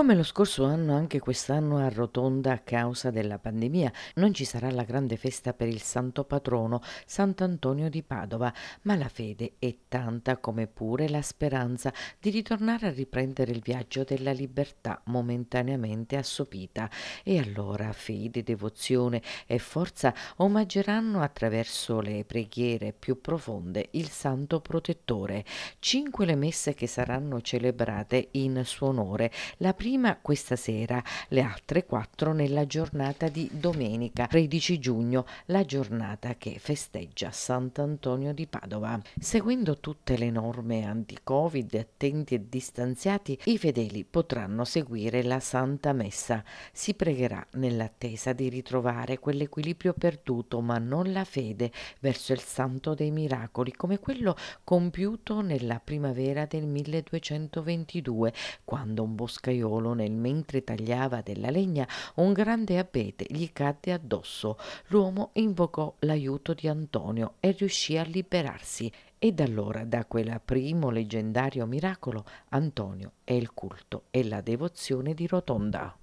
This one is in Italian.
Come lo scorso anno, anche quest'anno a Rotonda a causa della pandemia non ci sarà la grande festa per il santo patrono Sant'Antonio di Padova, ma la fede è tanta come pure la speranza di ritornare a riprendere il viaggio della libertà momentaneamente assopita. E allora fede, devozione e forza omaggeranno attraverso le preghiere più profonde il santo protettore. Cinque le messe che saranno celebrate in suo onore. La prima prima questa sera, le altre quattro nella giornata di domenica 13 giugno, la giornata che festeggia Sant'Antonio di Padova. Seguendo tutte le norme anti-Covid, attenti e distanziati, i fedeli potranno seguire la Santa Messa. Si pregherà nell'attesa di ritrovare quell'equilibrio perduto, ma non la fede, verso il Santo dei Miracoli, come quello compiuto nella primavera del 1222, quando un boscaiolo solo nel mentre tagliava della legna un grande abete gli cadde addosso. L'uomo invocò l'aiuto di Antonio e riuscì a liberarsi e da allora, da quel primo leggendario miracolo, Antonio è il culto e la devozione di Rotonda.